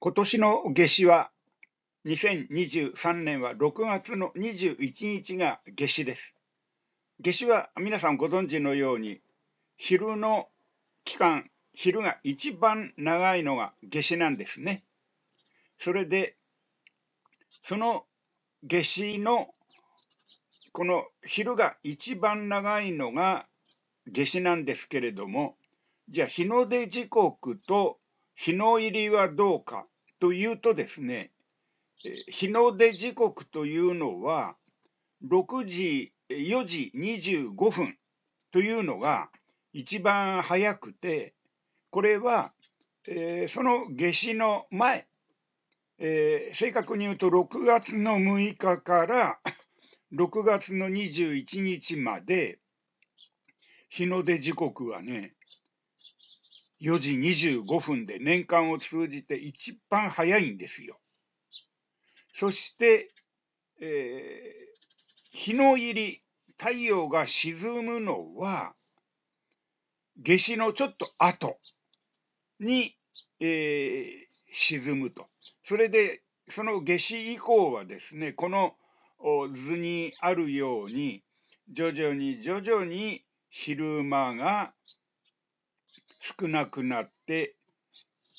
今年の夏至は2023年は6月の21日が夏至です。夏至は皆さんご存知のように昼の期間、昼が一番長いのが夏至なんですね。それで、その夏至のこの昼が一番長いのが夏至なんですけれども、じゃあ日の出時刻と日の入りはどうかというとですね、日の出時刻というのは、6時、4時25分というのが一番早くて、これは、えー、その夏至の前、えー、正確に言うと6月の6日から6 月の21日まで、日の出時刻はね、4時25分で年間を通じて一番早いんですよ。そして、えー、日の入り、太陽が沈むのは、夏至のちょっと後に、えー、沈むと。それで、その夏至以降はですね、この図にあるように、徐々に徐々に昼間が少なくなって、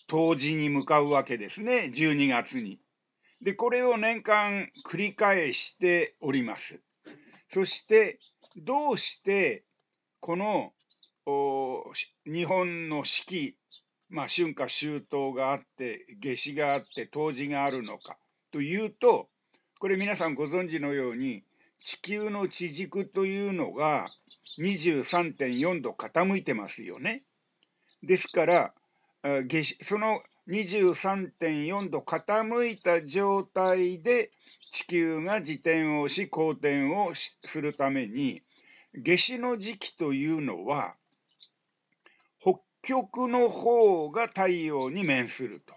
冬至に向かうわけですね、12月に。で、これを年間繰り返しております。そして、どうして、この日本の四季、まあ、春夏秋冬があって、夏至があって、冬至があるのかというと、これ皆さんご存知のように、地球の地軸というのが23.4度傾いてますよね。ですから、その23.4度傾いた状態で地球が自転をし公転をするために夏至の時期というのは北極の方が太陽に面すると。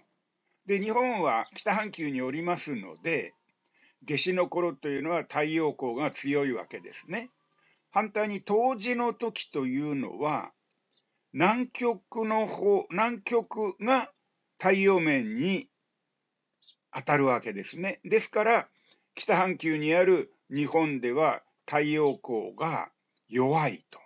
で日本は北半球におりますので夏至の頃というのは太陽光が強いわけですね。反対に冬至の時というのは南極の方、南極が太陽面に当たるわけですね。ですから、北半球にある日本では太陽光が弱いと。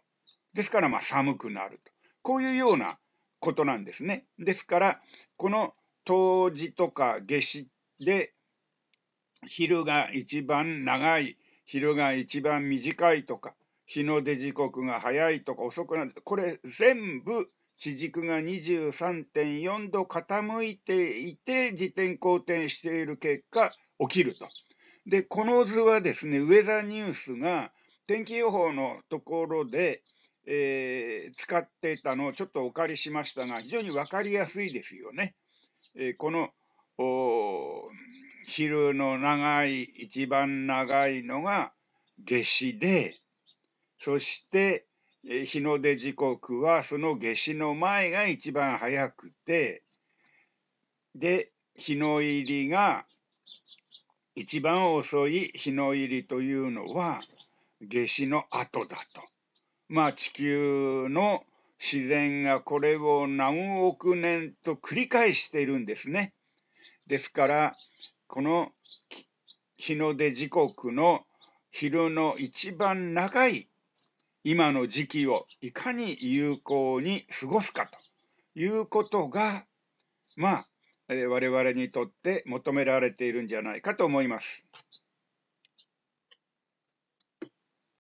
ですから、ま寒くなると。こういうようなことなんですね。ですから、この冬至とか夏至で、昼が一番長い、昼が一番短いとか、日の出時刻が早いとか遅くなるこれ全部地軸が23.4度傾いていて自転公転している結果起きると。でこの図はですねウェザーニュースが天気予報のところで、えー、使っていたのをちょっとお借りしましたが非常に分かりやすいですよね。えー、この昼の長い一番長いのが夏至でそして、日の出時刻はその夏至の前が一番早くて、で、日の入りが一番遅い日の入りというのは夏至の後だと。まあ地球の自然がこれを何億年と繰り返しているんですね。ですから、この日の出時刻の昼の一番長い今の時期をいかに有効に過ごすかということが、まあ、我々にとって求められているんじゃないかと思います。